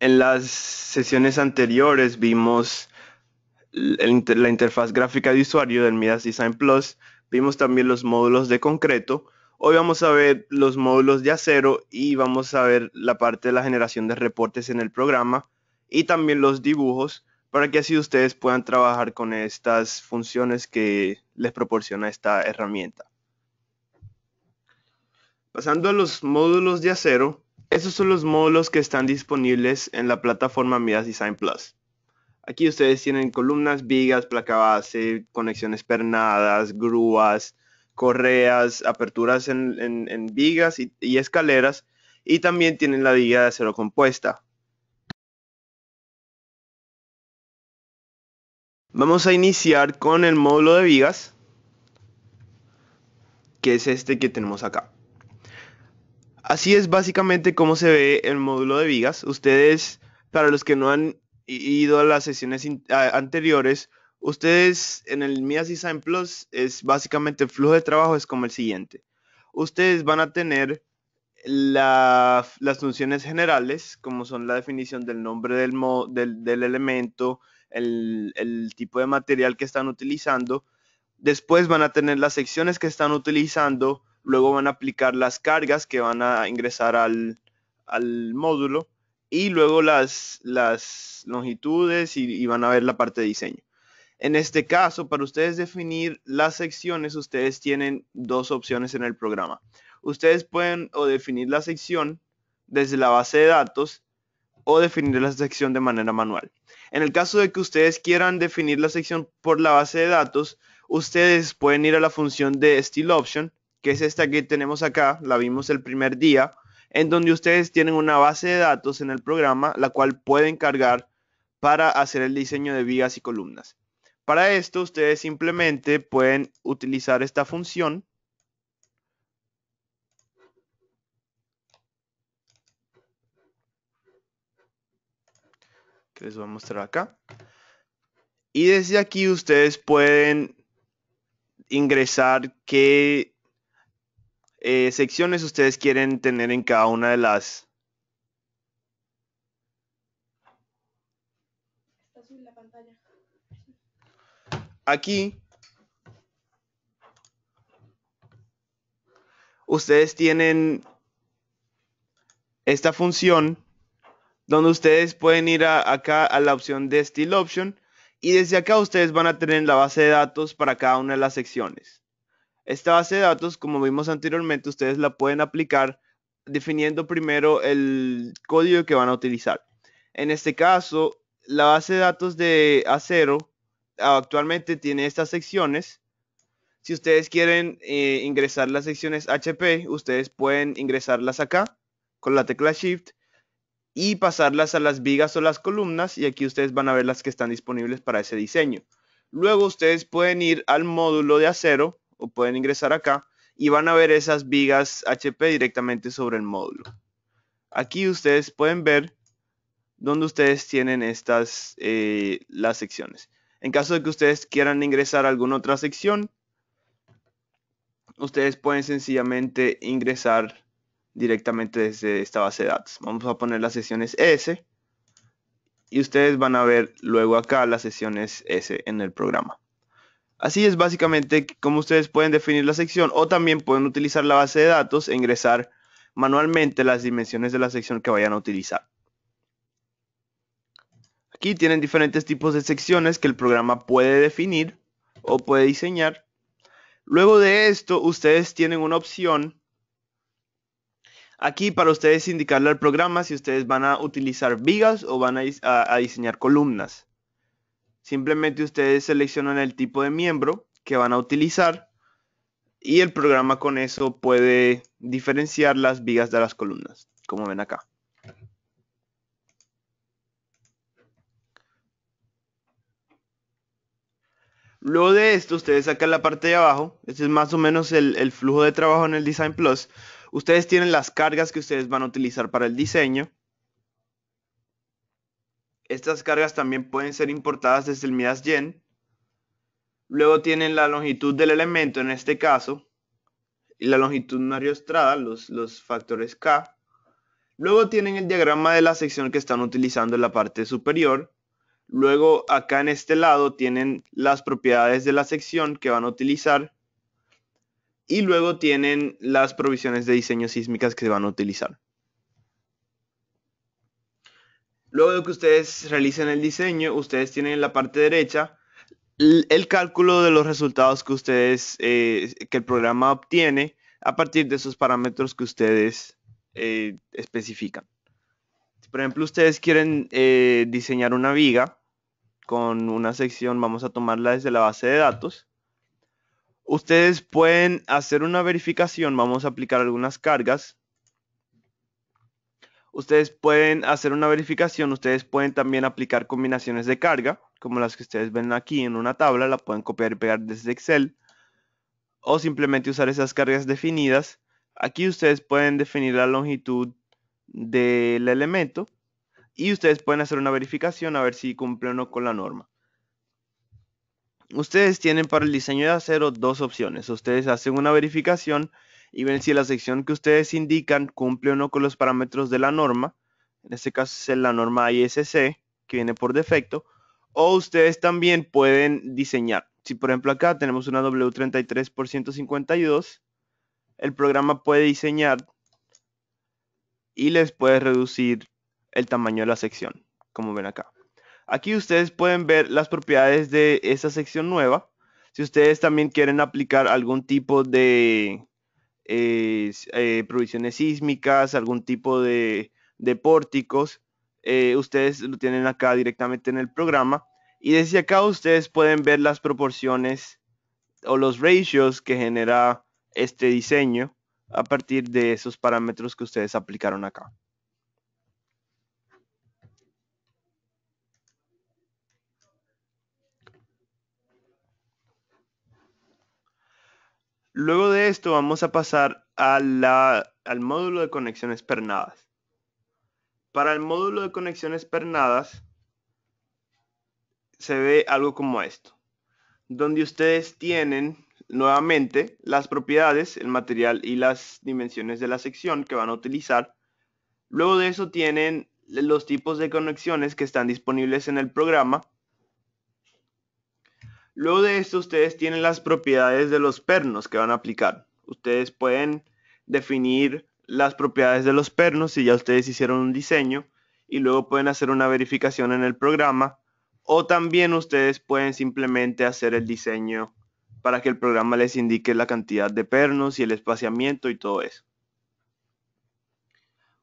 en las sesiones anteriores vimos la interfaz gráfica de usuario del Midas Design Plus, vimos también los módulos de concreto. Hoy vamos a ver los módulos de acero y vamos a ver la parte de la generación de reportes en el programa y también los dibujos para que así ustedes puedan trabajar con estas funciones que les proporciona esta herramienta. Pasando a los módulos de acero, estos son los módulos que están disponibles en la plataforma Midas Design Plus. Aquí ustedes tienen columnas, vigas, placa base, conexiones pernadas, grúas, correas, aperturas en, vigas y, y escaleras. Y también tienen la viga de acero compuesta, Vamos a iniciar con el módulo de vigas, que es este que tenemos acá. Así es básicamente cómo se ve el módulo de vigas. Ustedes, para los que no han ido a las sesiones anteriores, ustedes en el Mias Design Plus es básicamente el flujo de trabajo es como el siguiente. Ustedes van a tener las funciones generales, como son la definición del nombre del, elemento, el tipo de material que están utilizando. Después van a tener las secciones que están utilizando, luego van a aplicar las cargas que van a ingresar al, módulo y luego las, longitudes y, van a ver la parte de diseño. En este caso, para ustedes definir las secciones, ustedes tienen dos opciones en el programa. Ustedes pueden o definir la sección desde la base de datos o definir la sección de manera manual. En el caso de que ustedes quieran definir la sección por la base de datos, ustedes pueden ir a la función de Style Option que es esta que tenemos acá, la vimos el primer día, en donde ustedes tienen una base de datos en el programa, la cual pueden cargar para hacer el diseño de vías y columnas. Para esto, ustedes simplemente pueden utilizar esta función. Que les voy a mostrar acá. Y desde aquí ustedes pueden ingresar que... Eh, secciones ustedes quieren tener en cada una de las... Aquí ustedes tienen esta función donde ustedes pueden ir acá a la opción de Steel Option y desde acá ustedes van a tener la base de datos para cada una de las secciones. Esta base de datos, como vimos anteriormente, ustedes la pueden aplicar definiendo primero el código que van a utilizar. En este caso, la base de datos de Acero actualmente tiene estas secciones. Si ustedes quieren eh, ingresar las secciones HP, ustedes pueden ingresarlas acá con la tecla Shift y pasarlas a las vigas o las columnas y aquí ustedes van a ver las que están disponibles para ese diseño. Luego ustedes pueden ir al módulo de acero o pueden ingresar acá y van a ver esas vigas HP directamente sobre el módulo. Aquí ustedes pueden ver donde ustedes tienen estas eh, las secciones. En caso de que ustedes quieran ingresar a alguna otra sección, ustedes pueden sencillamente ingresar directamente desde esta base de datos. Vamos a poner las sesiones S y ustedes van a ver luego acá las sesiones S en el programa. Así es básicamente como ustedes pueden definir la sección o también pueden utilizar la base de datos e ingresar manualmente las dimensiones de la sección que vayan a utilizar. Aquí tienen diferentes tipos de secciones que el programa puede definir o puede diseñar. Luego de esto, ustedes tienen una opción aquí para ustedes indicarle al programa si ustedes van a utilizar vigas o van a, a diseñar columnas. Simplemente ustedes seleccionan el tipo de miembro que van a utilizar y el programa con eso puede diferenciar las vigas de las columnas, como ven acá. Luego de esto, ustedes acá en la parte de abajo. Este es más o menos el, flujo de trabajo en el Design Plus. Ustedes tienen las cargas que ustedes van a utilizar para el diseño. Estas cargas también pueden ser importadas desde el Midas Luego tienen la longitud del elemento, en este caso, y la longitud mariostrada, los, los factores K. Luego tienen el diagrama de la sección que están utilizando en la parte superior. Luego acá en este lado tienen las propiedades de la sección que van a utilizar. Y luego tienen las provisiones de diseño sísmicas que se van a utilizar. Luego de que ustedes realicen el diseño, ustedes tienen en la parte derecha el cálculo de los resultados que ustedes, eh, que el programa obtiene a partir de esos parámetros que ustedes eh, especifican. por ejemplo ustedes quieren eh, diseñar una viga con una sección, vamos a tomarla desde la base de datos. Ustedes pueden hacer una verificación, vamos a aplicar algunas cargas ustedes pueden hacer una verificación, ustedes pueden también aplicar combinaciones de carga, como las que ustedes ven aquí en una tabla, la pueden copiar y pegar desde Excel, o simplemente usar esas cargas definidas. Aquí ustedes pueden definir la longitud del elemento y ustedes pueden hacer una verificación a ver si cumple o no con la norma. Ustedes tienen para el diseño de acero dos opciones. Ustedes hacen una verificación y ven si la sección que ustedes indican cumple o no con los parámetros de la norma. En este caso es la norma ISC que viene por defecto. O ustedes también pueden diseñar. Si por ejemplo acá tenemos una W33 por 152, el programa puede diseñar y les puede reducir el tamaño de la sección, como ven acá. Aquí ustedes pueden ver las propiedades de esa sección nueva. Si ustedes también quieren aplicar algún tipo de eh, eh, provisiones sísmicas, algún tipo de, pórticos. Eh, ustedes lo tienen acá directamente en el programa. Y desde acá ustedes pueden ver las proporciones o los ratios que genera este diseño a partir de esos parámetros que ustedes aplicaron acá. Luego de esto vamos a pasar al módulo de conexiones pernadas. Para el módulo de conexiones pernadas se ve algo como esto, donde ustedes tienen nuevamente las propiedades, el material y las dimensiones de la sección que van a utilizar. Luego de eso tienen los tipos de conexiones que están disponibles en el programa Luego de esto, ustedes tienen las propiedades de los pernos que van a aplicar. Ustedes pueden definir las propiedades de los pernos si ya ustedes hicieron un diseño y luego pueden hacer una verificación en el programa o también ustedes pueden simplemente hacer el diseño para que el programa les indique la cantidad de pernos y el espaciamiento y todo eso.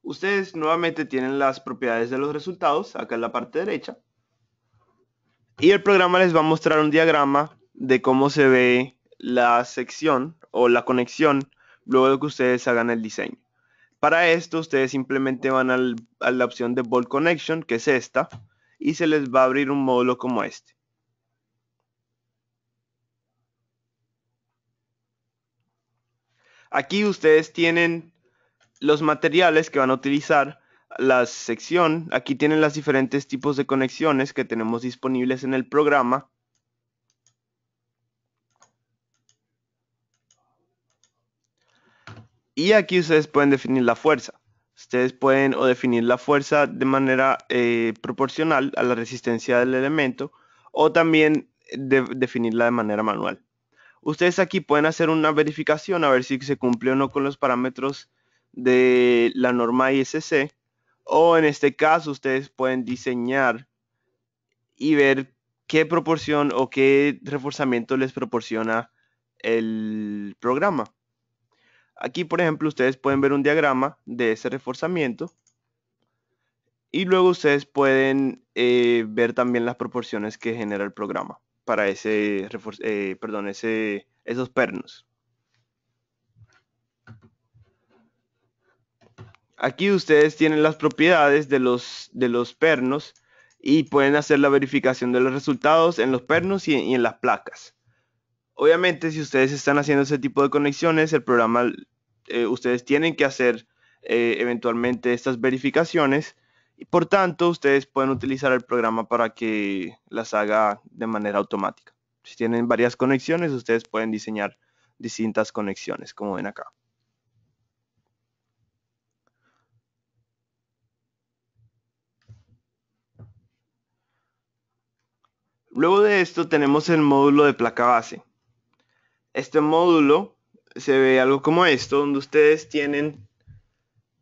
Ustedes nuevamente tienen las propiedades de los resultados acá en la parte derecha y el programa les va a mostrar un diagrama de cómo se ve la sección o la conexión luego de que ustedes hagan el diseño. Para esto ustedes simplemente van a la opción de Bolt Connection, que es esta, y se les va a abrir un módulo como este. Aquí ustedes tienen los materiales que van a utilizar la sección. Aquí tienen los diferentes tipos de conexiones que tenemos disponibles en el programa. Y aquí ustedes pueden definir la fuerza. Ustedes pueden o definir la fuerza de manera eh, proporcional a la resistencia del elemento o también definirla de manera manual. Ustedes aquí pueden hacer una verificación a ver si se cumple o no con los parámetros de la norma ISC o en este caso, ustedes pueden diseñar y ver qué proporción o qué reforzamiento les proporciona el programa. Aquí, por ejemplo, ustedes pueden ver un diagrama de ese reforzamiento. Y luego ustedes pueden eh, ver también las proporciones que genera el programa para ese, eh, perdón, esos pernos. Aquí ustedes tienen las propiedades de los, pernos y pueden hacer la verificación de los resultados en los pernos y, en las placas. Obviamente, si ustedes están haciendo ese tipo de conexiones, el programa, eh, ustedes tienen que hacer eh, eventualmente estas verificaciones y por tanto ustedes pueden utilizar el programa para que las haga de manera automática. Si tienen varias conexiones, ustedes pueden diseñar distintas conexiones, como ven acá. Luego de esto tenemos el módulo de placa base. Este módulo se ve algo como esto, donde ustedes tienen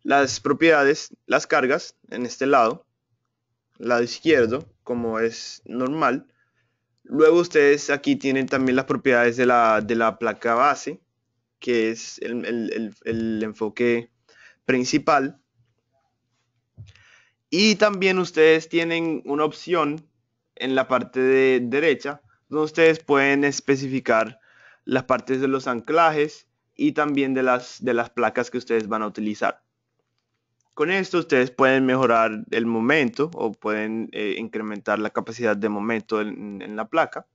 las propiedades, las cargas en este lado, lado izquierdo, como es normal. Luego ustedes aquí tienen también las propiedades de la, placa base, que es el, el enfoque principal. Y también ustedes tienen una opción en la parte de derecha, donde ustedes pueden especificar las partes de los anclajes y también de las, de las placas que ustedes van a utilizar. Con esto ustedes pueden mejorar el momento o pueden eh, incrementar la capacidad de momento en la placa.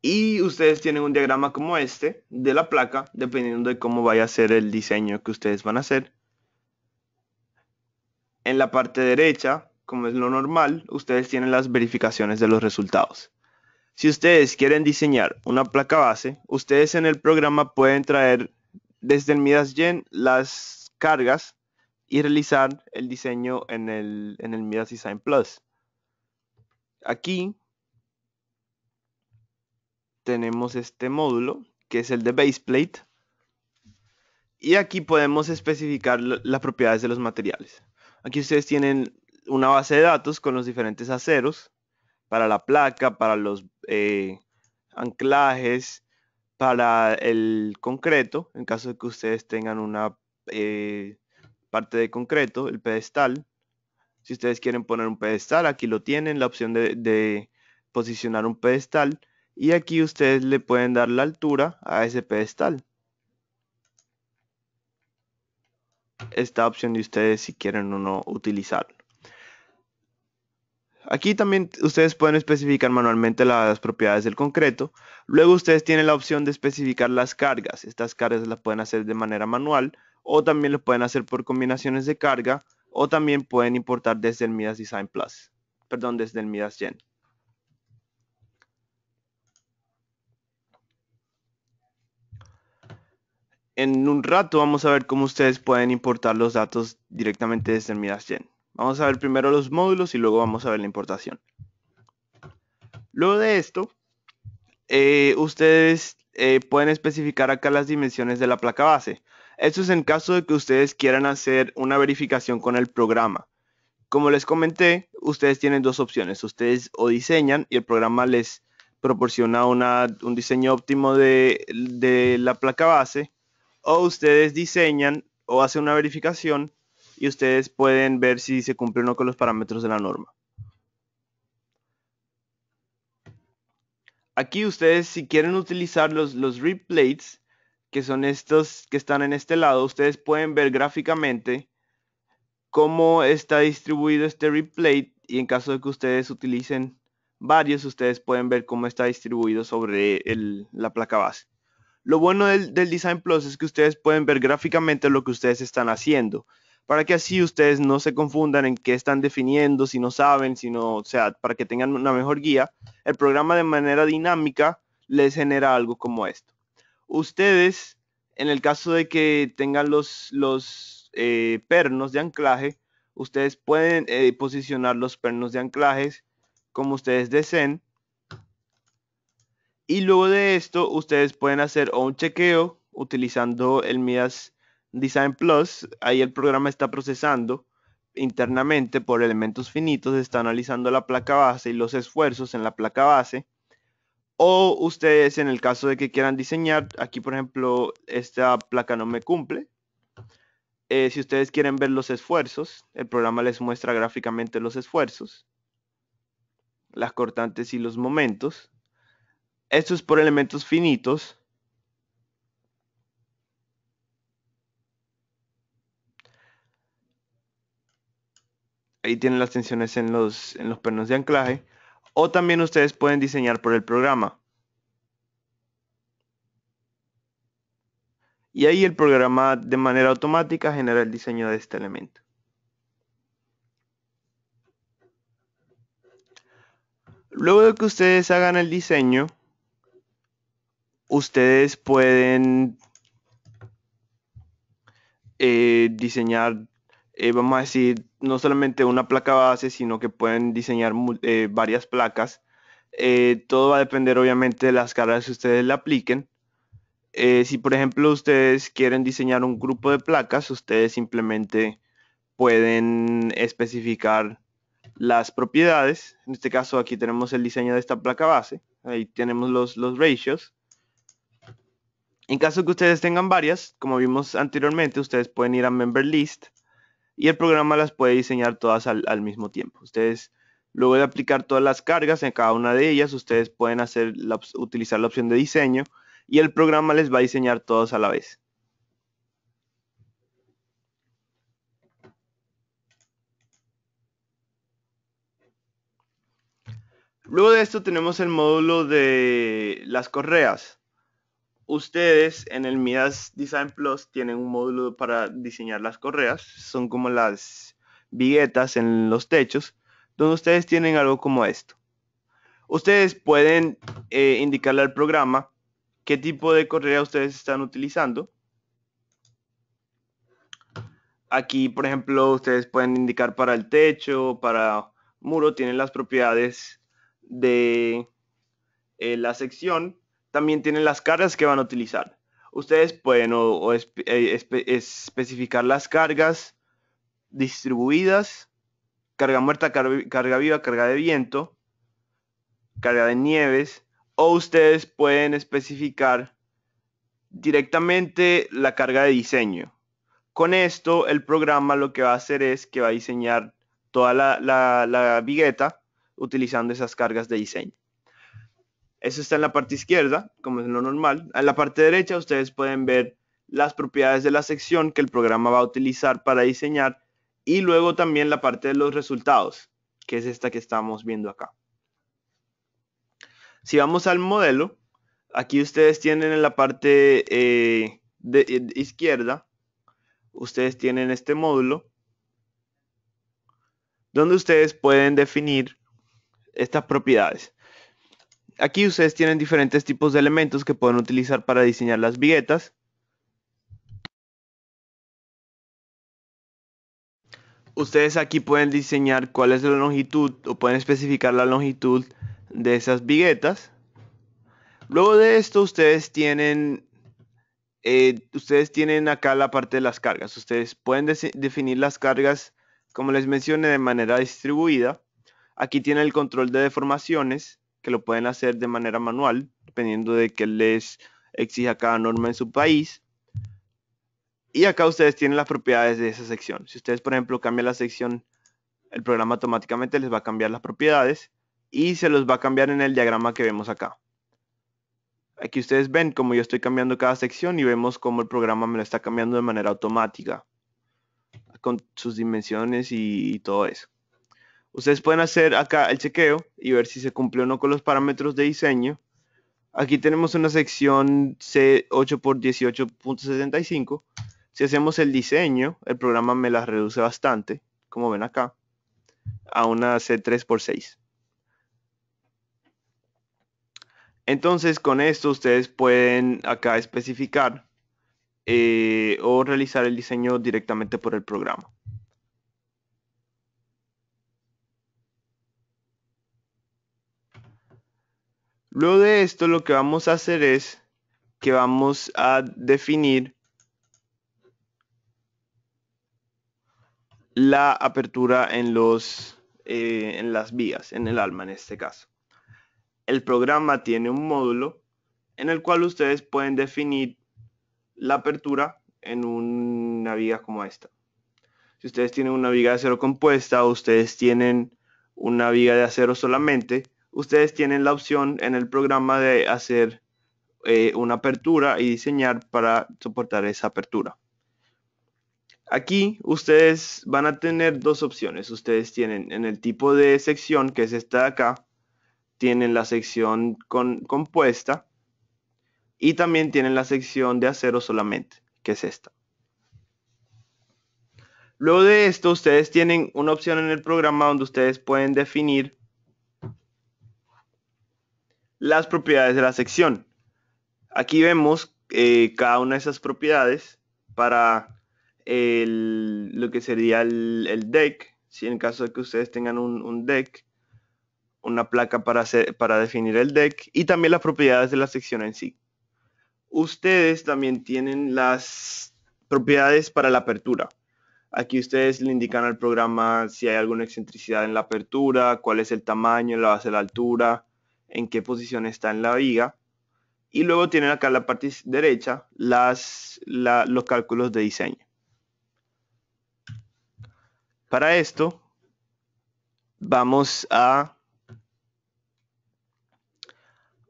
Y ustedes tienen un diagrama como este de la placa, dependiendo de cómo vaya a ser el diseño que ustedes van a hacer. En la parte derecha como es lo normal, ustedes tienen las verificaciones de los resultados. Si ustedes quieren diseñar una placa base, ustedes en el programa pueden traer desde el Midas Gen las cargas y realizar el diseño en el, en Midas Design Plus. Aquí tenemos este módulo que es el de Baseplate y aquí podemos especificar las propiedades de los materiales. Aquí ustedes tienen una base de datos con los diferentes aceros para la placa, para los eh, anclajes, para el concreto, en caso de que ustedes tengan una eh, parte de concreto, el pedestal. Si ustedes quieren poner un pedestal, aquí lo tienen, la opción de, posicionar un pedestal. Y aquí ustedes le pueden dar la altura a ese pedestal. Esta opción de ustedes si quieren o no utilizarlo. Aquí también ustedes pueden especificar manualmente las propiedades del concreto. Luego ustedes tienen la opción de especificar las cargas. Estas cargas las pueden hacer de manera manual o también lo pueden hacer por combinaciones de carga o también pueden importar desde el Midas Design Plus, perdón, desde el Midas Gen. En un rato vamos a ver cómo ustedes pueden importar los datos directamente desde el Midas Gen. Vamos a ver primero los módulos y luego vamos a ver la importación. Luego de esto, eh, ustedes eh, pueden especificar acá las dimensiones de la placa base. Esto es en caso de que ustedes quieran hacer una verificación con el programa. Como les comenté, ustedes tienen dos opciones. Ustedes o diseñan y el programa les proporciona un diseño óptimo de, de la placa base, o ustedes diseñan o hacen una verificación y ustedes pueden ver si se cumple o no con los parámetros de la norma. Aquí ustedes si quieren utilizar los, los plates, que son estos que están en este lado, ustedes pueden ver gráficamente cómo está distribuido este replate. y en caso de que ustedes utilicen varios, ustedes pueden ver cómo está distribuido sobre la placa base. Lo bueno del, Design Plus es que ustedes pueden ver gráficamente lo que ustedes están haciendo para que así ustedes no se confundan en qué están definiendo, si no saben, si o sea, para que tengan una mejor guía, el programa de manera dinámica les genera algo como esto. Ustedes, en el caso de que tengan los, los eh, pernos de anclaje, ustedes pueden eh, posicionar los pernos de anclajes como ustedes deseen. Y luego de esto, ustedes pueden hacer un chequeo utilizando el MIAS. Design Plus, ahí el programa está procesando internamente por elementos finitos, está analizando la placa base y los esfuerzos en la placa base. O ustedes en el caso de que quieran diseñar, aquí por ejemplo esta placa no me cumple. Eh, si ustedes quieren ver los esfuerzos, el programa les muestra gráficamente los esfuerzos, las cortantes y los momentos. Esto es por elementos finitos. y tienen las tensiones en los, en los pernos de anclaje. O también ustedes pueden diseñar por el programa. Y ahí el programa de manera automática genera el diseño de este elemento. Luego de que ustedes hagan el diseño, ustedes pueden eh, diseñar eh, vamos a decir, no solamente una placa base, sino que pueden diseñar eh, varias placas. Eh, todo va a depender obviamente de las cargas que ustedes le apliquen. si por ejemplo ustedes quieren diseñar un grupo de placas, ustedes simplemente pueden especificar las propiedades. En este caso aquí tenemos el diseño de esta placa base. Ahí tenemos los, los ratios. En caso que ustedes tengan varias, como vimos anteriormente, ustedes pueden ir a member list y el programa las puede diseñar todas al, mismo tiempo. Ustedes, luego de aplicar todas las cargas en cada una de ellas, ustedes pueden hacer utilizar la opción de diseño y el programa les va a diseñar todas a la vez. Luego de esto tenemos el módulo de las correas ustedes en el Midas Design Plus tienen un módulo para diseñar las correas, son como las viguetas en los techos, donde ustedes tienen algo como esto. Ustedes pueden eh, indicarle al programa qué tipo de correa ustedes están utilizando. Aquí, por ejemplo, ustedes pueden indicar para el techo, para muro, tienen las propiedades de eh, la sección también tienen las cargas que van a utilizar. Ustedes pueden o, eh, especificar las cargas distribuidas, carga muerta, carga viva, carga de viento, carga de nieves, o ustedes pueden especificar directamente la carga de diseño. Con esto, el programa lo que va a hacer es que va a diseñar toda la, la, vigueta utilizando esas cargas de diseño. Eso está en la parte izquierda, como es lo normal. En la parte derecha ustedes pueden ver las propiedades de la sección que el programa va a utilizar para diseñar y luego también la parte de los resultados, que es esta que estamos viendo acá. Si vamos al modelo, aquí ustedes tienen en la parte eh, eh, izquierda, ustedes tienen este módulo donde ustedes pueden definir estas propiedades aquí ustedes tienen diferentes tipos de elementos que pueden utilizar para diseñar las viguetas. Ustedes aquí pueden diseñar cuál es la longitud o pueden especificar la longitud de esas viguetas. Luego de esto ustedes tienen, eh, ustedes tienen acá la parte de las cargas. Ustedes pueden definir las cargas, como les mencioné, de manera distribuida. Aquí tiene el control de deformaciones que lo pueden hacer de manera manual, dependiendo de qué les exija cada norma en su país. Y acá ustedes tienen las propiedades de esa sección. Si ustedes, por ejemplo, cambian la sección, el programa automáticamente les va a cambiar las propiedades y se los va a cambiar en el diagrama que vemos acá. Aquí ustedes ven como yo estoy cambiando cada sección y vemos cómo el programa me lo está cambiando de manera automática con sus dimensiones y todo eso. Ustedes pueden hacer acá el chequeo y ver si se cumplió o no con los parámetros de diseño. Aquí tenemos una sección c 8 por 1875 Si hacemos el diseño, el programa me la reduce bastante, como ven acá, a una C3x6. Entonces, con esto ustedes pueden acá especificar eh, o realizar el diseño directamente por el programa. Luego de esto lo que vamos a hacer es que vamos a definir la apertura eh, en, las vías, en el alma en este caso. El programa tiene un módulo en el cual ustedes pueden definir la apertura en una viga como esta. Si ustedes tienen una viga de acero compuesta o ustedes tienen una viga de acero solamente, ustedes tienen la opción en el programa de hacer eh, una apertura y diseñar para soportar esa apertura. Aquí ustedes van a tener dos opciones. Ustedes tienen en el tipo de sección, que es esta de acá, tienen la sección compuesta y también tienen la sección de acero solamente, que es esta. Luego de esto, ustedes tienen una opción en el programa donde ustedes pueden definir las propiedades de la sección. Aquí vemos eh, cada una de esas propiedades para lo que sería el, deck. Si en caso de que ustedes tengan un, deck, una placa para, para definir el deck y también las propiedades de la sección en sí. Ustedes también tienen las propiedades para la apertura. Aquí ustedes le indican al programa si hay alguna excentricidad en la apertura, cuál es el tamaño, la base, la altura, en qué posición está en la viga. Y luego tienen acá en la parte derecha las, los cálculos de diseño. Para esto vamos a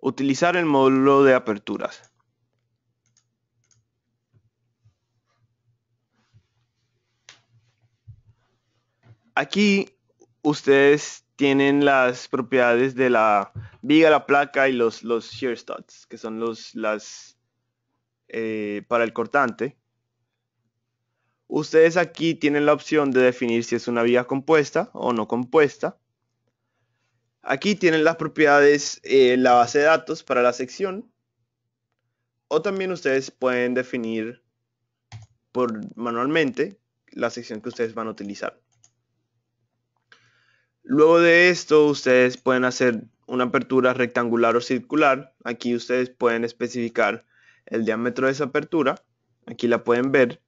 utilizar el módulo de aperturas. Aquí ustedes tienen las propiedades de la viga, la placa y los, los shear studs, que son los, las eh, para el cortante. Ustedes aquí tienen la opción de definir si es una viga compuesta o no compuesta. Aquí tienen las propiedades, eh, la base de datos para la sección. O también ustedes pueden definir por manualmente la sección que ustedes van a utilizar. Luego de esto, ustedes pueden hacer una apertura rectangular o circular. Aquí ustedes pueden especificar el diámetro de esa apertura. Aquí la pueden ver.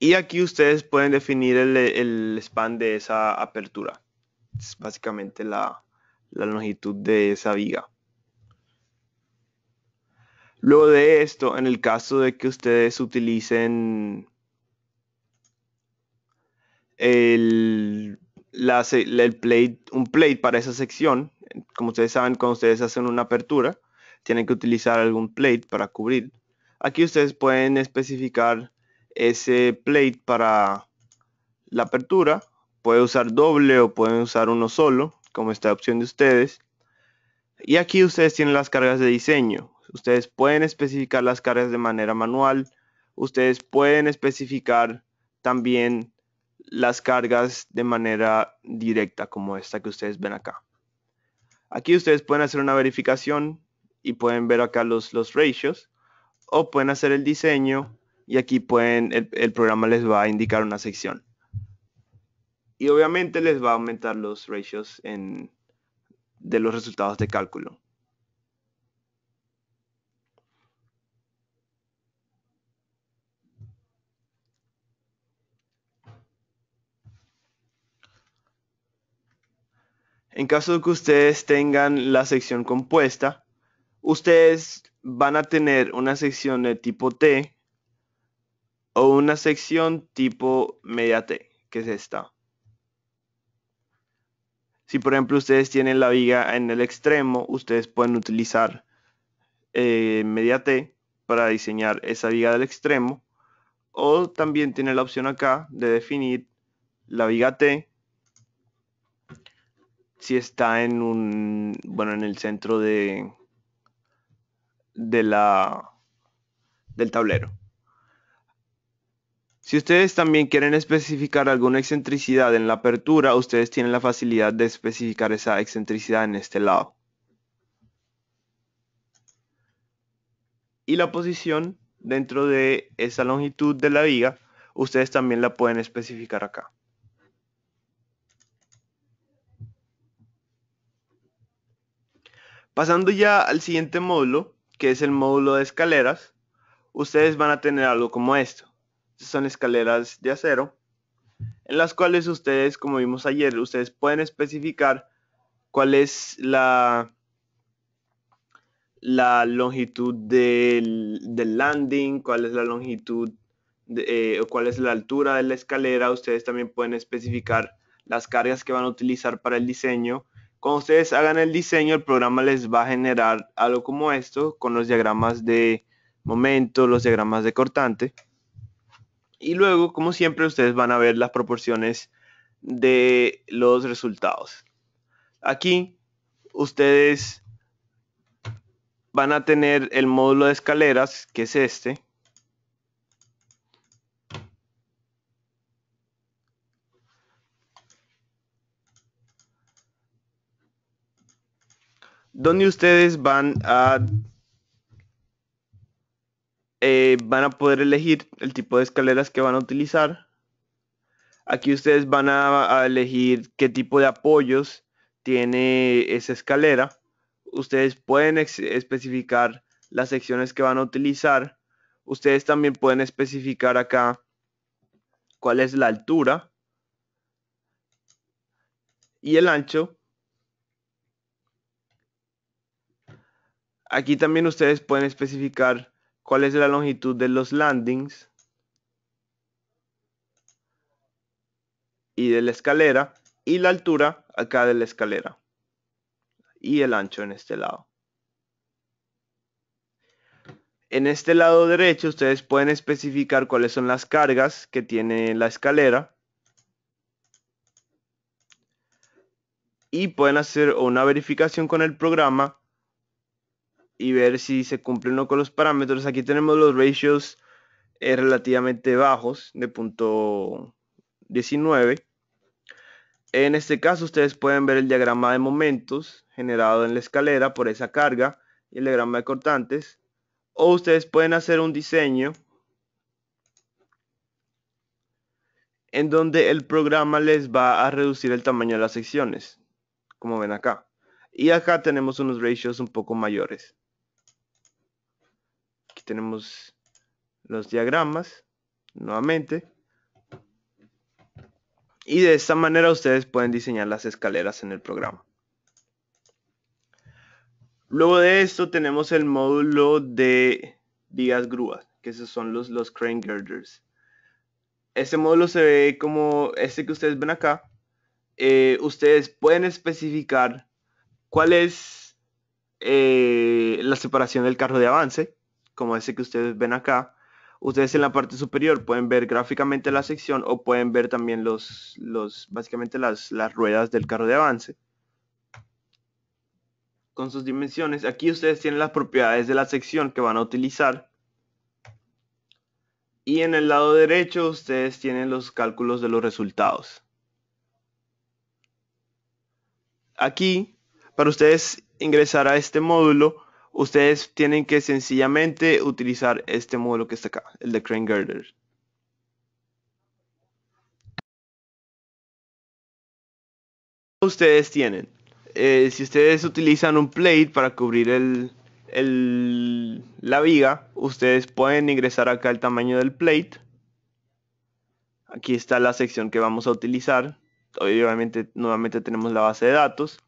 Y aquí ustedes pueden definir el, span de esa apertura. Es básicamente la, la longitud de esa viga. Luego de esto, en el caso de que ustedes utilicen el, el plate, un plate para esa sección. Como ustedes saben, cuando ustedes hacen una apertura, tienen que utilizar algún plate para cubrir. Aquí ustedes pueden especificar ese plate para la apertura. Puede usar doble o pueden usar uno solo, como esta opción de ustedes. Y aquí ustedes tienen las cargas de diseño. Ustedes pueden especificar las cargas de manera manual. Ustedes pueden especificar también las cargas de manera directa como esta que ustedes ven acá. Aquí ustedes pueden hacer una verificación y pueden ver acá los, los ratios o pueden hacer el diseño y aquí pueden, el, programa les va a indicar una sección. Y obviamente les va a aumentar los ratios en, de los resultados de cálculo. En caso de que ustedes tengan la sección compuesta, ustedes van a tener una sección de tipo T o una sección tipo media T, que es esta. Si por ejemplo ustedes tienen la viga en el extremo, ustedes pueden utilizar eh, media T para diseñar esa viga del extremo. O también tiene la opción acá de definir la viga T si está en un, bueno, en el centro de, de la, del tablero. Si ustedes también quieren especificar alguna excentricidad en la apertura, ustedes tienen la facilidad de especificar esa excentricidad en este lado. Y la posición dentro de esa longitud de la viga, ustedes también la pueden especificar acá. Pasando ya al siguiente módulo, que es el módulo de escaleras, ustedes van a tener algo como esto. Son escaleras de acero, en las cuales ustedes, como vimos ayer, ustedes pueden especificar cuál es la, longitud del, landing, cuál es la longitud eh, o cuál es la altura de la escalera. Ustedes también pueden especificar las cargas que van a utilizar para el diseño cuando ustedes hagan el diseño, el programa les va a generar algo como esto, con los diagramas de momento, los diagramas de cortante. Y luego, como siempre, ustedes van a ver las proporciones de los resultados. Aquí, ustedes van a tener el módulo de escaleras, que es este. donde ustedes van a eh, van a poder elegir el tipo de escaleras que van a utilizar. Aquí ustedes van a elegir qué tipo de apoyos tiene esa escalera. Ustedes pueden especificar las secciones que van a utilizar. Ustedes también pueden especificar acá cuál es la altura y el ancho Aquí también ustedes pueden especificar cuál es la longitud de los landings y de la escalera y la altura acá de la escalera y el ancho en este lado. En este lado derecho ustedes pueden especificar cuáles son las cargas que tiene la escalera. Y pueden hacer una verificación con el programa y ver si se cumplen o no con los parámetros. Aquí tenemos los ratios eh, relativamente bajos de punto 19. En este caso ustedes pueden ver el diagrama de momentos generado en la escalera por esa carga y el diagrama de cortantes. O ustedes pueden hacer un diseño en donde el programa les va a reducir el tamaño de las secciones, como ven acá. Y acá tenemos unos ratios un poco mayores tenemos los diagramas nuevamente. Y de esta manera ustedes pueden diseñar las escaleras en el programa. Luego de esto tenemos el módulo de vigas grúas, que esos son los, los crane girders. Este módulo se ve como este que ustedes ven acá. Eh, ustedes pueden especificar cuál es eh, la separación del carro de avance como ese que ustedes ven acá, ustedes en la parte superior pueden ver gráficamente la sección o pueden ver también los, los básicamente las ruedas del carro de avance. Con sus dimensiones, aquí ustedes tienen las propiedades de la sección que van a utilizar. Y en el lado derecho ustedes tienen los cálculos de los resultados. Aquí, para ustedes ingresar a este módulo, ustedes tienen que sencillamente utilizar este módulo que está acá, el de Crane Girder. Ustedes tienen, eh, si ustedes utilizan un plate para cubrir la viga, ustedes pueden ingresar acá el tamaño del plate. Aquí está la sección que vamos a utilizar. Obviamente, nuevamente tenemos la base de datos.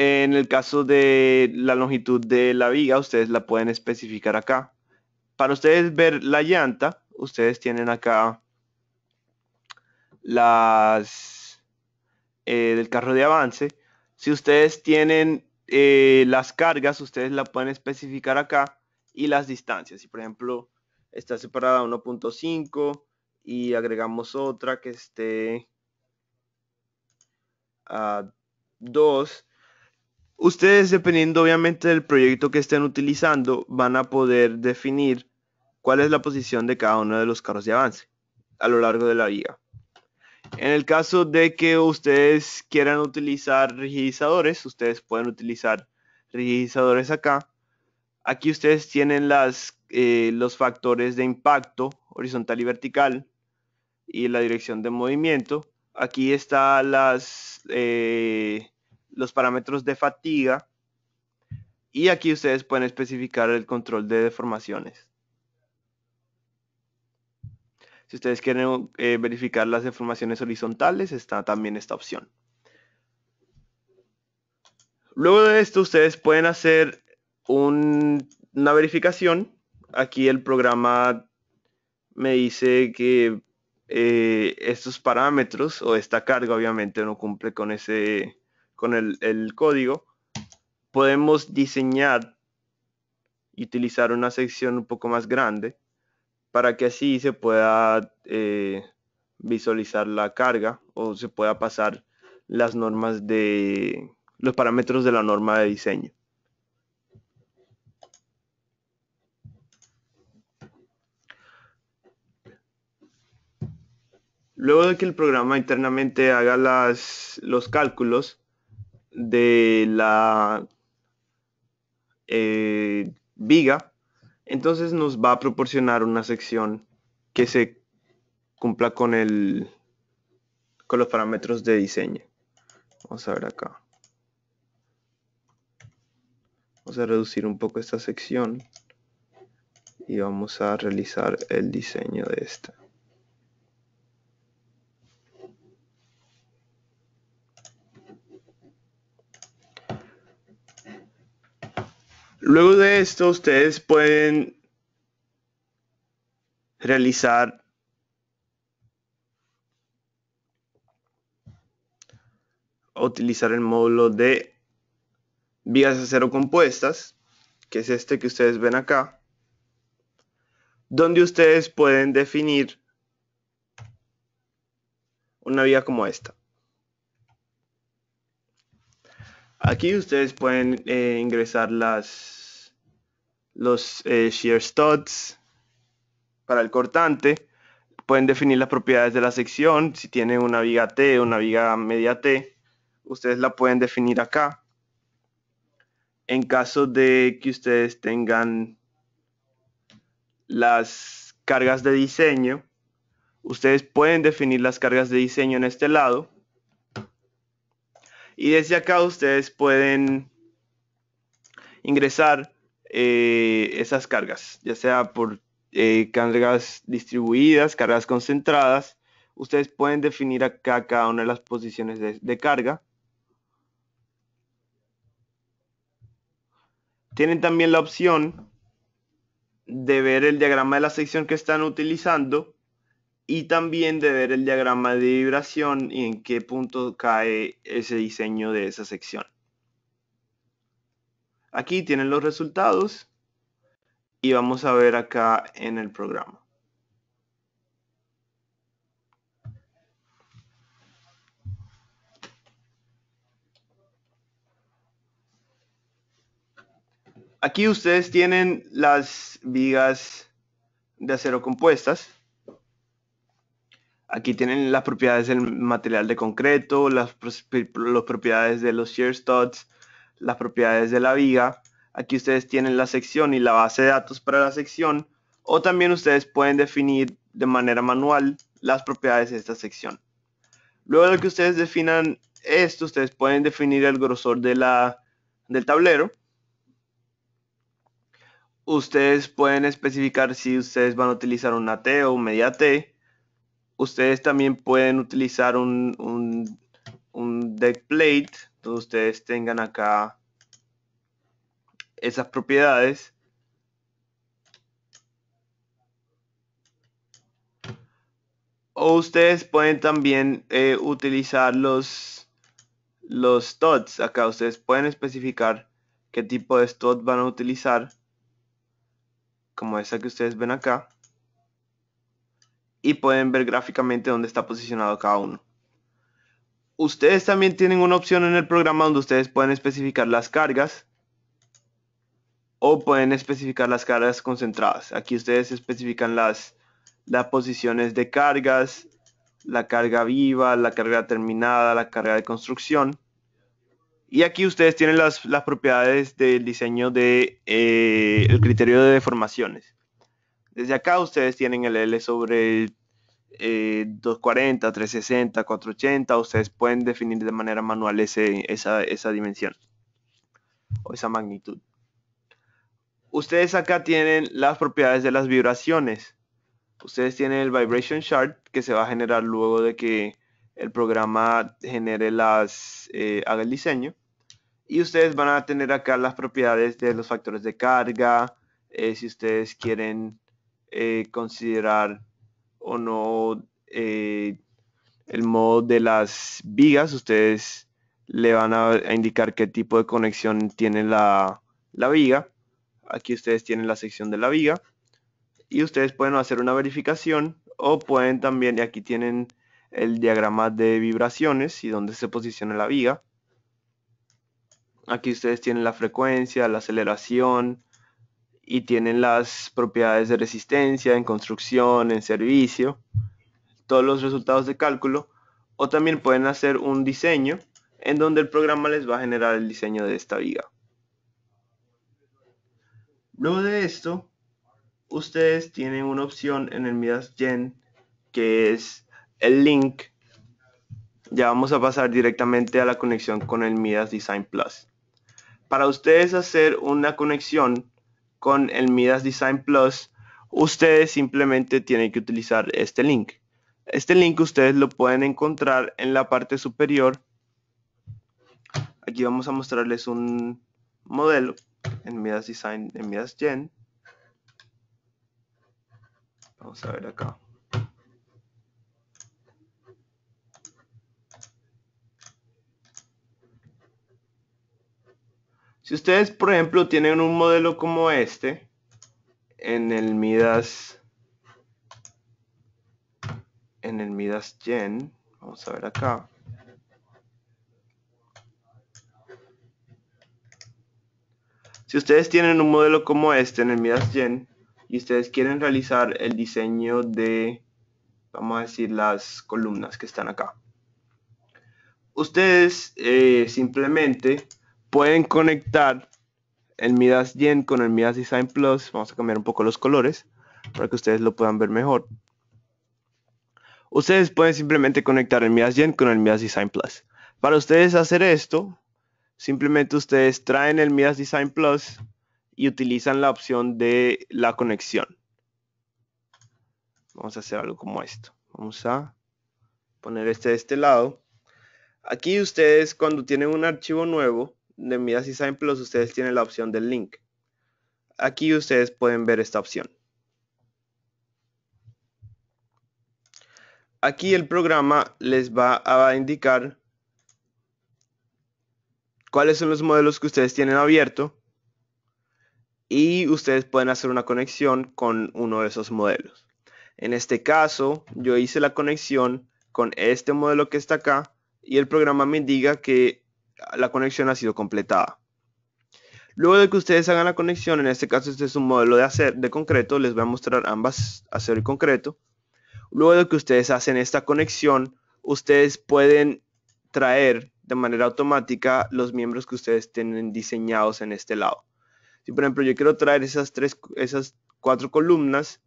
En el caso de la longitud de la viga, ustedes la pueden especificar acá. Para ustedes ver la llanta, ustedes tienen acá las eh, del carro de avance. Si ustedes tienen eh, las cargas, ustedes la pueden especificar acá y las distancias. Si por ejemplo está separada 1.5 y agregamos otra que esté a 2, Ustedes, dependiendo obviamente del proyecto que estén utilizando, van a poder definir cuál es la posición de cada uno de los carros de avance a lo largo de la vía. En el caso de que ustedes quieran utilizar rigidizadores, ustedes pueden utilizar rigidizadores acá. Aquí ustedes tienen eh, los factores de impacto horizontal y vertical y la dirección de movimiento. Aquí están las, eh, los parámetros de fatiga y aquí ustedes pueden especificar el control de deformaciones. Si ustedes quieren eh, verificar las deformaciones horizontales, está también esta opción. Luego de esto, ustedes pueden hacer una verificación. Aquí el programa me dice que eh, estos parámetros o esta carga obviamente no cumple con ese con el, código, podemos diseñar y utilizar una sección un poco más grande para que así se pueda eh, visualizar la carga o se pueda pasar las normas de los parámetros de la norma de diseño. Luego de que el programa internamente haga los cálculos, de la eh, viga, entonces nos va a proporcionar una sección que se cumpla con, el, con los parámetros de diseño. Vamos a ver acá. Vamos a reducir un poco esta sección y vamos a realizar el diseño de esta. Luego de esto, ustedes pueden realizar utilizar el módulo de vías acero compuestas, que es este que ustedes ven acá, donde ustedes pueden definir una vía como esta. Aquí ustedes pueden eh, ingresar las los eh, shear studs para el cortante. Pueden definir las propiedades de la sección. Si tiene una viga T, una viga media T, ustedes la pueden definir acá. En caso de que ustedes tengan las cargas de diseño, ustedes pueden definir las cargas de diseño en este lado. Y desde acá ustedes pueden ingresar eh, esas cargas, ya sea por eh, cargas distribuidas, cargas concentradas. Ustedes pueden definir acá cada una de las posiciones de carga. Tienen también la opción de ver el diagrama de la sección que están utilizando y también de ver el diagrama de vibración y en qué punto cae ese diseño de esa sección. Aquí tienen los resultados y vamos a ver acá en el programa. Aquí ustedes tienen las vigas de acero compuestas. Aquí tienen las propiedades del material de concreto, las, propiedades de los shear studs, las propiedades de la viga. Aquí ustedes tienen la sección y la base de datos para la sección. O también ustedes pueden definir de manera manual las propiedades de esta sección. Luego de que ustedes definan esto, ustedes pueden definir el grosor de la, del tablero. Ustedes pueden especificar si ustedes van a utilizar una T o media T. Ustedes también pueden utilizar un, un, un deck plate entonces ustedes tengan acá esas propiedades. O ustedes pueden también eh, utilizar los, los Acá ustedes pueden especificar qué tipo de tot van a utilizar. Como esa que ustedes ven acá. Y pueden ver gráficamente dónde está posicionado cada uno ustedes también tienen una opción en el programa donde ustedes pueden especificar las cargas o pueden especificar las cargas concentradas. Aquí ustedes especifican las, las posiciones de cargas, la carga viva, la carga terminada, la carga de construcción. Y aquí ustedes tienen las, propiedades del diseño del de, eh, el criterio de deformaciones. Desde acá ustedes tienen el L sobre el... 240, 360, 480, ustedes pueden definir de manera manual ese, esa, dimensión o esa magnitud. Ustedes acá tienen las propiedades de las vibraciones. Ustedes tienen el vibration chart que se va a generar luego de que el programa genere las, eh, haga el diseño. Y ustedes van a tener acá las propiedades de los factores de carga, eh, si ustedes quieren eh, considerar o no eh, el modo de las vigas, ustedes le van a, indicar qué tipo de conexión tiene la, la viga. Aquí ustedes tienen la sección de la viga y ustedes pueden hacer una verificación o pueden también, y aquí tienen el diagrama de vibraciones y dónde se posiciona la viga. Aquí ustedes tienen la frecuencia, la aceleración, y tienen las propiedades de resistencia, en construcción, en servicio, todos los resultados de cálculo, o también pueden hacer un diseño en donde el programa les va a generar el diseño de esta viga. Luego de esto, ustedes tienen una opción en el Midas Gen que es el link. Ya vamos a pasar directamente a la conexión con el Midas Design Plus. Para ustedes hacer una conexión con el Midas Design Plus, ustedes simplemente tienen que utilizar este link. Este link ustedes lo pueden encontrar en la parte superior. Aquí vamos a mostrarles un modelo en Midas Design, en Midas Gen. Vamos a ver acá. Si ustedes, por ejemplo, tienen un modelo como este, en el Midas, en el Midas Gen, vamos a ver acá. Si ustedes tienen un modelo como este en el Midas Gen y ustedes quieren realizar el diseño de, vamos a decir, las columnas que están acá, ustedes eh, simplemente pueden conectar el Midas Gen con el Midas Design Plus. Vamos a cambiar un poco los colores para que ustedes lo puedan ver mejor. Ustedes pueden simplemente conectar el Midas Gen con el Midas Design Plus. Para ustedes hacer esto, simplemente ustedes traen el Midas Design Plus y utilizan la opción de la conexión. Vamos a hacer algo como esto. Vamos a poner este de este lado. Aquí ustedes cuando tienen un archivo nuevo, de Midas y Samples, ustedes tienen la opción del link. Aquí ustedes pueden ver esta opción. Aquí el programa les va a indicar cuáles son los modelos que ustedes tienen abierto y ustedes pueden hacer una conexión con uno de esos modelos. En este caso, yo hice la conexión con este modelo que está acá y el programa me indica que la conexión ha sido completada. Luego de que ustedes hagan la conexión, en este caso este es un modelo de, hacer, de concreto, les voy a mostrar ambas hacer y concreto. Luego de que ustedes hacen esta conexión, ustedes pueden traer de manera automática los miembros que ustedes tienen diseñados en este lado. Si por ejemplo yo quiero traer esas, tres, esas cuatro columnas,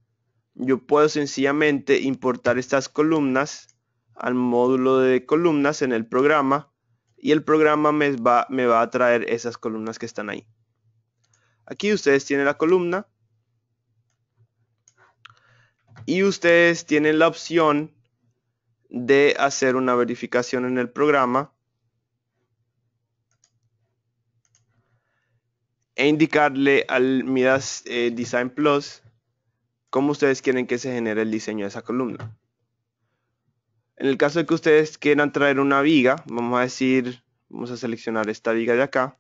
yo puedo sencillamente importar estas columnas al módulo de columnas en el programa y el programa me va, me va a traer esas columnas que están ahí. Aquí ustedes tienen la columna y ustedes tienen la opción de hacer una verificación en el programa e indicarle al Midas eh, Design Plus cómo ustedes quieren que se genere el diseño de esa columna. En el caso de que ustedes quieran traer una viga, vamos a decir, vamos a seleccionar esta viga de acá.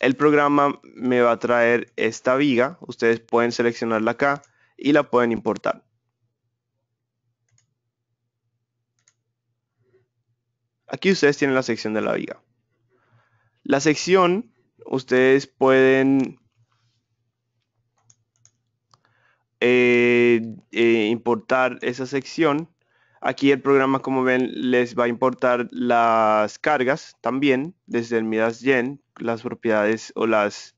El programa me va a traer esta viga. Ustedes pueden seleccionarla acá y la pueden importar. Aquí ustedes tienen la sección de la viga. La sección, ustedes pueden Eh, eh, importar esa sección. Aquí el programa, como ven, les va a importar las cargas también desde el Midas Gen, las propiedades o las,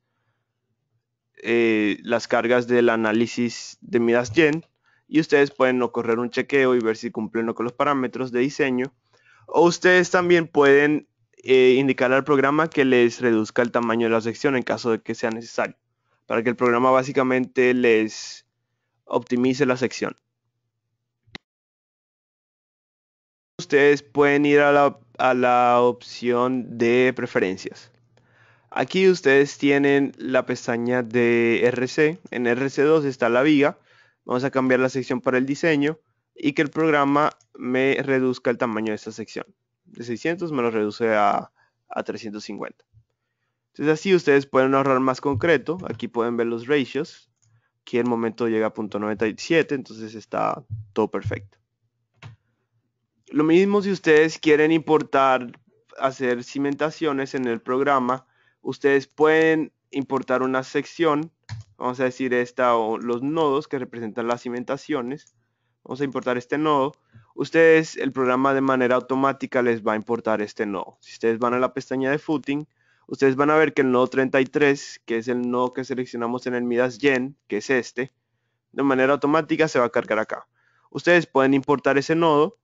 eh, las cargas del análisis de Midas Gen. Y ustedes pueden no correr un chequeo y ver si cumplen con los parámetros de diseño. O ustedes también pueden indicar al programa que les reduzca el tamaño de la sección en caso de que sea necesario. Para que el programa básicamente les optimice la sección. Ustedes pueden ir a la, a la opción de preferencias. Aquí ustedes tienen la pestaña de RC. En RC2 está la viga. Vamos a cambiar la sección para el diseño y que el programa me reduzca el tamaño de esta sección. De 600 me lo reduce a, a 350. Entonces así ustedes pueden ahorrar más concreto. Aquí pueden ver los ratios el momento llega a punto 97, entonces está todo perfecto. Lo mismo si ustedes quieren importar, hacer cimentaciones en el programa, ustedes pueden importar una sección, vamos a decir esta o los nodos que representan las cimentaciones, vamos a importar este nodo, ustedes el programa de manera automática les va a importar este nodo. Si ustedes van a la pestaña de footing, ustedes van a ver que el nodo 33, que es el nodo que seleccionamos en el Midas Gen, que es este, de manera automática se va a cargar acá. Ustedes pueden importar ese nodo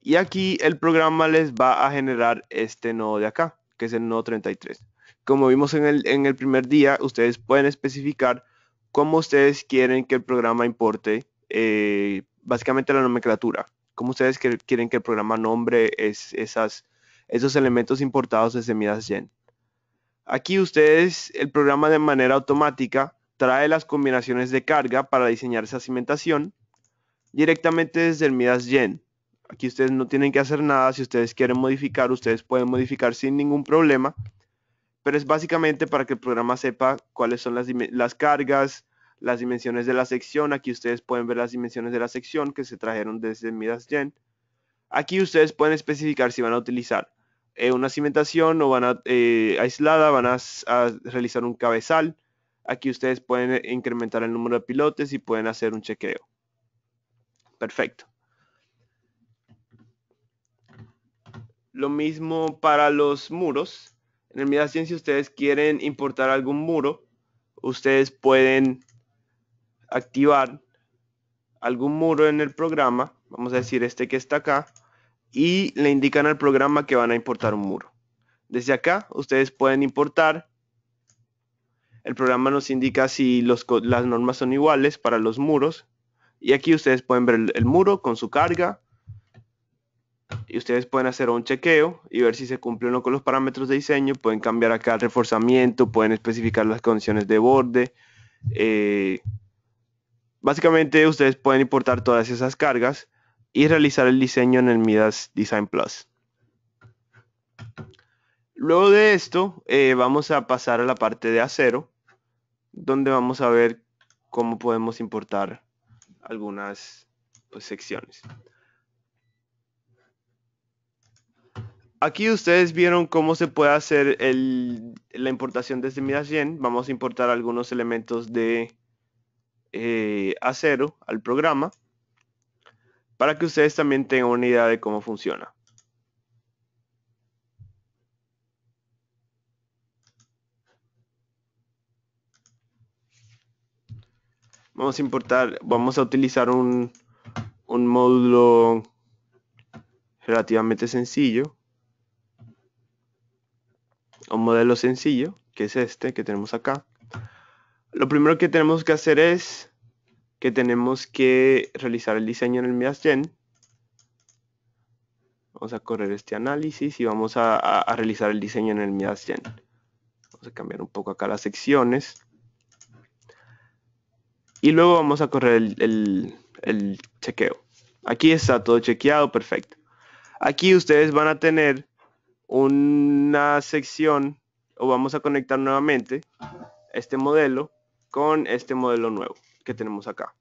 y aquí el programa les va a generar este nodo de acá, que es el nodo 33. Como vimos en el, primer día, ustedes pueden especificar cómo ustedes quieren que el programa importe eh, básicamente la nomenclatura. Cómo ustedes quieren que el programa nombre es, esas esos elementos importados desde Midas Gen. Aquí ustedes, el programa de manera automática trae las combinaciones de carga para diseñar esa cimentación directamente desde el Midas Gen. Aquí ustedes no tienen que hacer nada, si ustedes quieren modificar, ustedes pueden modificar sin ningún problema, pero es básicamente para que el programa sepa cuáles son las, cargas, las dimensiones de la sección, aquí ustedes pueden ver las dimensiones de la sección que se trajeron desde Midas Gen. Aquí ustedes pueden especificar si van a utilizar eh, una cimentación o van a, eh, aislada, van a, realizar un cabezal. Aquí ustedes pueden eh, incrementar el número de pilotes y pueden hacer un chequeo. Perfecto. Lo mismo para los muros. En el Mida si ustedes quieren importar algún muro, ustedes pueden activar algún muro en el programa. Vamos a decir este que está acá y le indican al programa que van a importar un muro. Desde acá ustedes pueden importar. El programa nos indica si las normas son iguales para los muros. Y aquí ustedes pueden ver el, muro con su carga. Y ustedes pueden hacer un chequeo y ver si se cumple o no con los parámetros de diseño. Pueden cambiar acá el reforzamiento, pueden especificar las condiciones de borde. Eh, básicamente ustedes pueden importar todas esas cargas y realizar el diseño en el Midas Design Plus. Luego de esto, eh, vamos a pasar a la parte de acero, donde vamos a ver cómo podemos importar algunas pues, secciones. Aquí ustedes vieron cómo se puede hacer la importación desde Midas Gen. Vamos a importar algunos elementos de eh, acero al programa para que ustedes también tengan una idea de cómo funciona. Vamos a importar, vamos a utilizar un, un módulo relativamente sencillo, un modelo sencillo, que es este que tenemos acá. Lo primero que tenemos que hacer es que tenemos que realizar el diseño en el MIASGEN. Vamos a correr este análisis y vamos a, realizar el diseño en el MIASGEN. Vamos a cambiar un poco acá las secciones. Y luego vamos a correr el chequeo. Aquí está todo chequeado, perfecto. Aquí ustedes van a tener una sección o vamos a conectar nuevamente este modelo con este modelo nuevo que tenemos acá.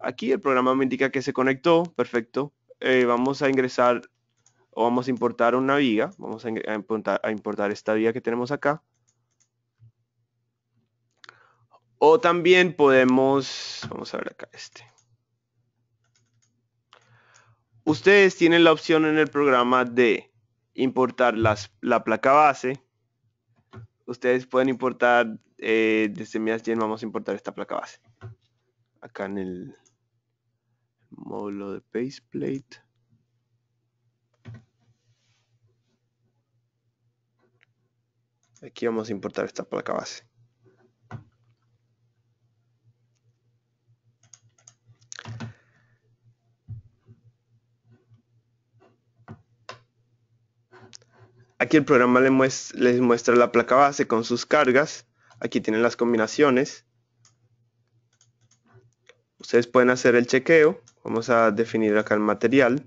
Aquí el programa me indica que se conectó, perfecto. Eh, vamos a ingresar o vamos a importar una viga, vamos a, importar, a importar esta viga que tenemos acá. O también podemos, vamos a ver acá este. Ustedes tienen la opción en el programa de importar las, la placa base. Ustedes pueden importar, desde eh, desde MiasGen vamos a importar esta placa base acá en el módulo de Baseplate. Aquí vamos a importar esta placa base. Aquí el programa les muestra la placa base con sus cargas. Aquí tienen las combinaciones. Ustedes pueden hacer el chequeo. Vamos a definir acá el material.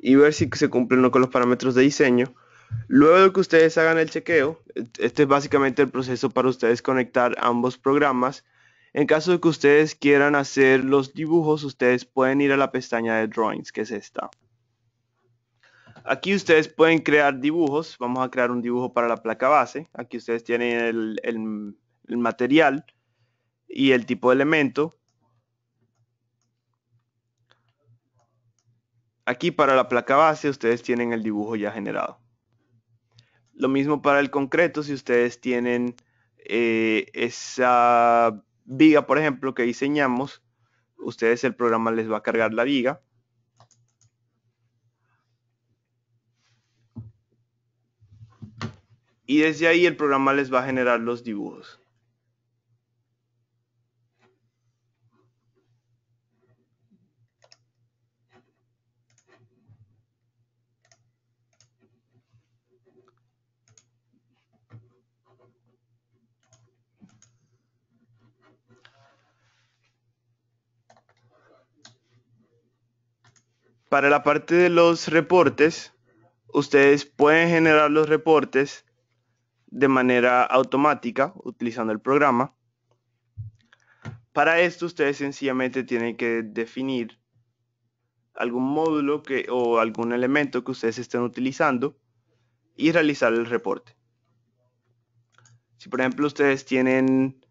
Y ver si se cumplen con los parámetros de diseño. Luego de que ustedes hagan el chequeo, este es básicamente el proceso para ustedes conectar ambos programas. En caso de que ustedes quieran hacer los dibujos, ustedes pueden ir a la pestaña de Drawings, que es esta. Aquí ustedes pueden crear dibujos. Vamos a crear un dibujo para la placa base. Aquí ustedes tienen el, el material y el tipo de elemento. Aquí para la placa base ustedes tienen el dibujo ya generado. Lo mismo para el concreto si ustedes tienen eh, esa viga, por ejemplo, que diseñamos. Ustedes el programa les va a cargar la viga. Y desde ahí el programa les va a generar los dibujos. Para la parte de los reportes, ustedes pueden generar los reportes de manera automática utilizando el programa. Para esto ustedes sencillamente tienen que definir algún módulo o algún elemento que ustedes estén utilizando y realizar el reporte. Si por ejemplo ustedes tienen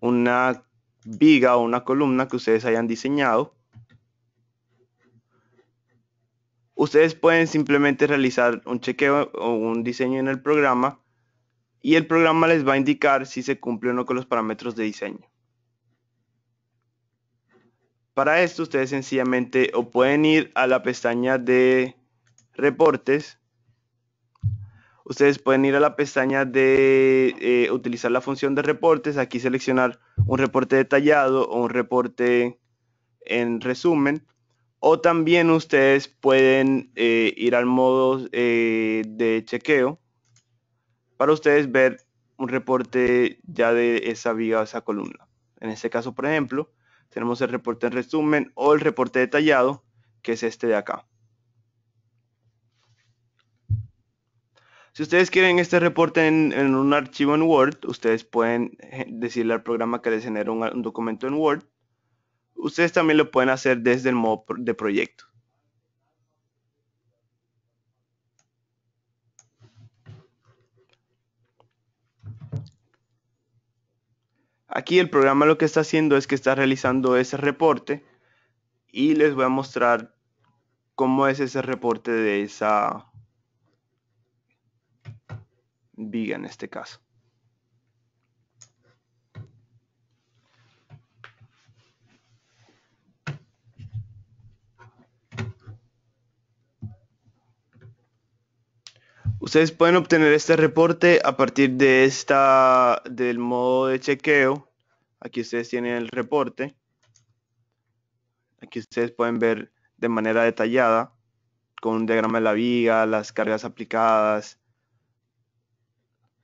una viga o una columna que ustedes hayan diseñado, Ustedes pueden simplemente realizar un chequeo o un diseño en el programa y el programa les va a indicar si se cumple o no con los parámetros de diseño. Para esto ustedes sencillamente o pueden ir a la pestaña de reportes. Ustedes pueden ir a la pestaña de eh, utilizar la función de reportes. Aquí seleccionar un reporte detallado o un reporte en resumen. O también ustedes pueden eh, ir al modo eh, de chequeo para ustedes ver un reporte ya de esa viga o esa columna. En este caso, por ejemplo, tenemos el reporte en resumen o el reporte detallado, que es este de acá. Si ustedes quieren este reporte en, un archivo en Word, ustedes pueden eh, decirle al programa que les genera un documento en Word ustedes también lo pueden hacer desde el modo de proyecto. Aquí el programa lo que está haciendo es que está realizando ese reporte y les voy a mostrar cómo es ese reporte de esa viga en este caso. Ustedes pueden obtener este reporte a partir de esta, del modo de chequeo. Aquí ustedes tienen el reporte. Aquí ustedes pueden ver de manera detallada con un diagrama de la viga, las cargas aplicadas.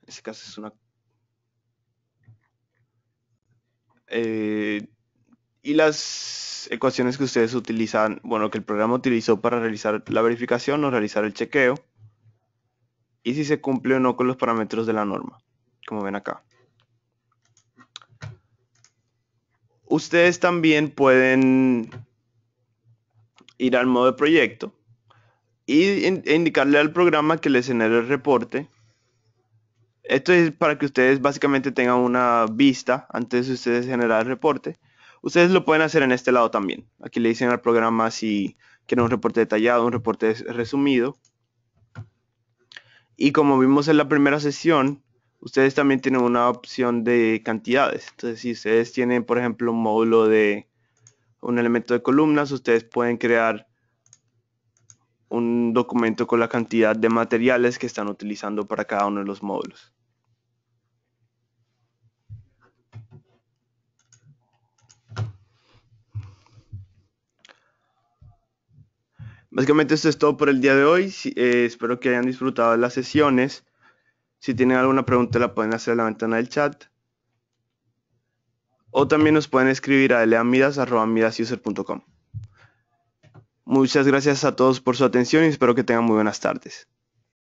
En este caso es una... Eh, y las ecuaciones que ustedes utilizan, bueno, que el programa utilizó para realizar la verificación o realizar el chequeo y si se cumple o no con los parámetros de la norma, como ven acá. Ustedes también pueden ir al modo de proyecto y e indicarle al programa que les genere el reporte. Esto es para que ustedes básicamente tengan una vista antes de ustedes generar el reporte. Ustedes lo pueden hacer en este lado también. Aquí le dicen al programa si quieren un reporte detallado, un reporte resumido y como vimos en la primera sesión, ustedes también tienen una opción de cantidades. Entonces, si ustedes tienen, por ejemplo, un módulo de un elemento de columnas, ustedes pueden crear un documento con la cantidad de materiales que están utilizando para cada uno de los módulos. Básicamente esto es todo por el día de hoy. Eh, espero que hayan disfrutado de las sesiones. Si tienen alguna pregunta la pueden hacer en la ventana del chat. O también nos pueden escribir a leamidas.midasuser.com. Muchas gracias a todos por su atención y espero que tengan muy buenas tardes.